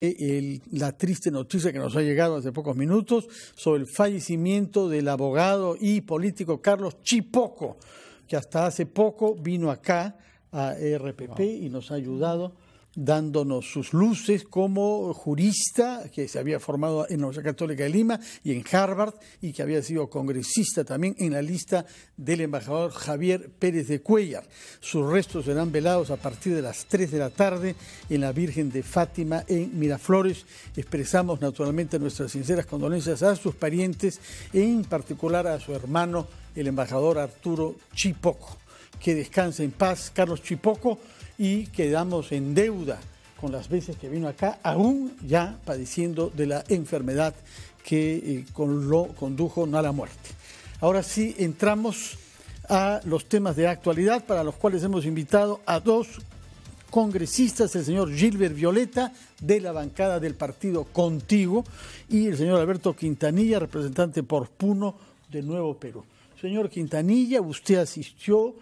Eh, la triste noticia que nos ha llegado hace pocos minutos sobre el fallecimiento del abogado y político Carlos Chipoco, que hasta hace poco vino acá a RPP y nos ha ayudado dándonos sus luces como jurista que se había formado en la Universidad Católica de Lima y en Harvard y que había sido congresista también en la lista del embajador Javier Pérez de Cuellar. Sus restos serán velados a partir de las 3 de la tarde en la Virgen de Fátima en Miraflores. Expresamos naturalmente nuestras sinceras condolencias a sus parientes, e en particular a su hermano, el embajador Arturo Chipoco. Que descanse en paz, Carlos Chipoco y quedamos en deuda con las veces que vino acá, aún ya padeciendo de la enfermedad que eh, lo condujo a la muerte. Ahora sí, entramos a los temas de actualidad para los cuales hemos invitado a dos congresistas, el señor Gilbert Violeta, de la bancada del partido Contigo, y el señor Alberto Quintanilla, representante por Puno de Nuevo Perú. Señor Quintanilla, usted asistió